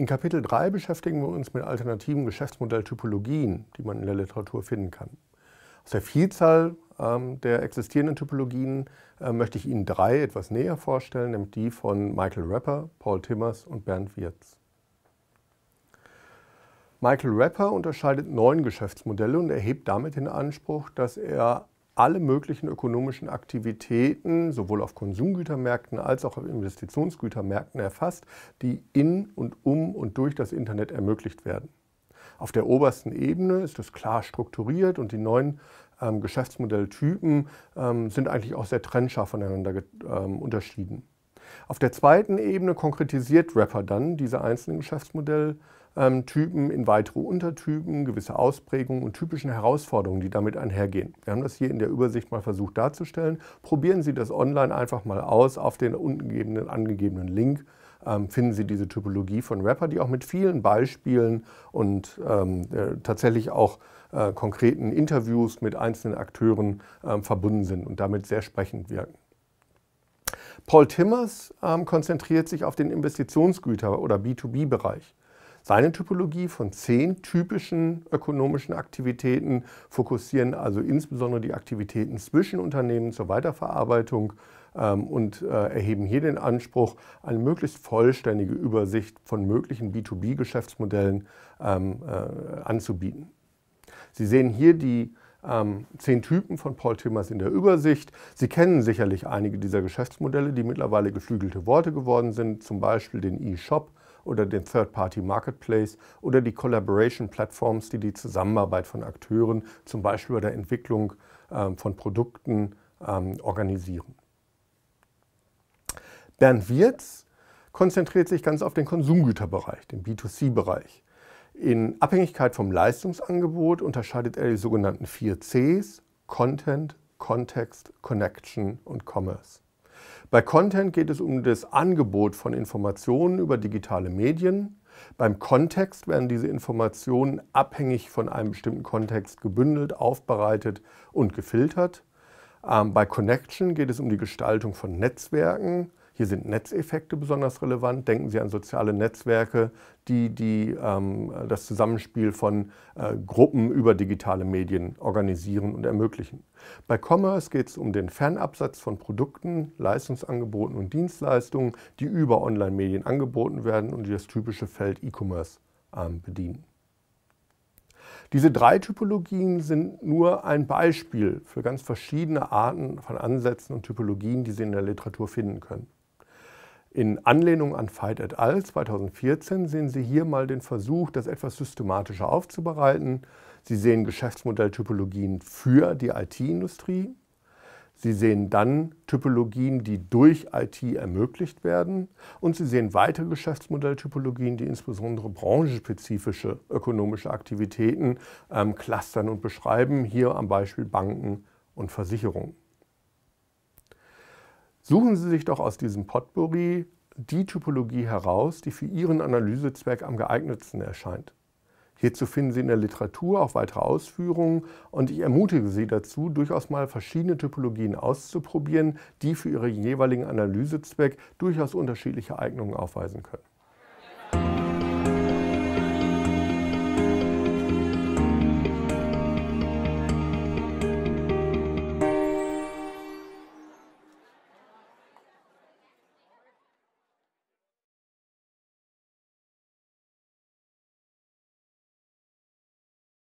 In Kapitel 3 beschäftigen wir uns mit alternativen Geschäftsmodelltypologien, die man in der Literatur finden kann. Aus der Vielzahl ähm, der existierenden Typologien äh, möchte ich Ihnen drei etwas näher vorstellen, nämlich die von Michael Rapper, Paul Timmers und Bernd Wirz. Michael Rapper unterscheidet neun Geschäftsmodelle und erhebt damit den Anspruch, dass er alle möglichen ökonomischen Aktivitäten, sowohl auf Konsumgütermärkten als auch auf Investitionsgütermärkten erfasst, die in und um und durch das Internet ermöglicht werden. Auf der obersten Ebene ist es klar strukturiert und die neuen ähm, Geschäftsmodelltypen ähm, sind eigentlich auch sehr trennscharf voneinander ähm, unterschieden. Auf der zweiten Ebene konkretisiert Rapper dann diese einzelnen Geschäftsmodelltypen ähm, Typen in weitere Untertypen, gewisse Ausprägungen und typischen Herausforderungen, die damit einhergehen. Wir haben das hier in der Übersicht mal versucht darzustellen. Probieren Sie das online einfach mal aus auf den unten angegebenen Link ähm, finden Sie diese Typologie von Rapper, die auch mit vielen Beispielen und ähm, äh, tatsächlich auch äh, konkreten Interviews mit einzelnen Akteuren ähm, verbunden sind und damit sehr sprechend wirken. Paul Timmers ähm, konzentriert sich auf den Investitionsgüter- oder B2B-Bereich. Seine Typologie von zehn typischen ökonomischen Aktivitäten fokussieren also insbesondere die Aktivitäten zwischen Unternehmen zur Weiterverarbeitung ähm, und äh, erheben hier den Anspruch, eine möglichst vollständige Übersicht von möglichen B2B-Geschäftsmodellen ähm, äh, anzubieten. Sie sehen hier die ähm, zehn Typen von Paul Timmers in der Übersicht. Sie kennen sicherlich einige dieser Geschäftsmodelle, die mittlerweile geflügelte Worte geworden sind, zum Beispiel den E-Shop, oder den Third-Party-Marketplace oder die Collaboration-Plattforms, die die Zusammenarbeit von Akteuren, zum Beispiel bei der Entwicklung ähm, von Produkten, ähm, organisieren. Bernd Wirz konzentriert sich ganz auf den Konsumgüterbereich, den B2C-Bereich. In Abhängigkeit vom Leistungsangebot unterscheidet er die sogenannten vier Cs, Content, Context, Connection und Commerce. Bei Content geht es um das Angebot von Informationen über digitale Medien. Beim Kontext werden diese Informationen abhängig von einem bestimmten Kontext gebündelt, aufbereitet und gefiltert. Ähm, bei Connection geht es um die Gestaltung von Netzwerken. Hier sind Netzeffekte besonders relevant. Denken Sie an soziale Netzwerke, die, die ähm, das Zusammenspiel von äh, Gruppen über digitale Medien organisieren und ermöglichen. Bei Commerce geht es um den Fernabsatz von Produkten, Leistungsangeboten und Dienstleistungen, die über Online-Medien angeboten werden und die das typische Feld E-Commerce ähm, bedienen. Diese drei Typologien sind nur ein Beispiel für ganz verschiedene Arten von Ansätzen und Typologien, die Sie in der Literatur finden können. In Anlehnung an Fight et al. 2014 sehen Sie hier mal den Versuch, das etwas systematischer aufzubereiten. Sie sehen Geschäftsmodelltypologien für die IT-Industrie. Sie sehen dann Typologien, die durch IT ermöglicht werden. Und Sie sehen weitere Geschäftsmodelltypologien, die insbesondere branchenspezifische ökonomische Aktivitäten ähm, clustern und beschreiben, hier am Beispiel Banken und Versicherungen. Suchen Sie sich doch aus diesem Potpourri die Typologie heraus, die für Ihren Analysezweck am geeignetsten erscheint. Hierzu finden Sie in der Literatur auch weitere Ausführungen und ich ermutige Sie dazu, durchaus mal verschiedene Typologien auszuprobieren, die für Ihren jeweiligen Analysezweck durchaus unterschiedliche Eignungen aufweisen können.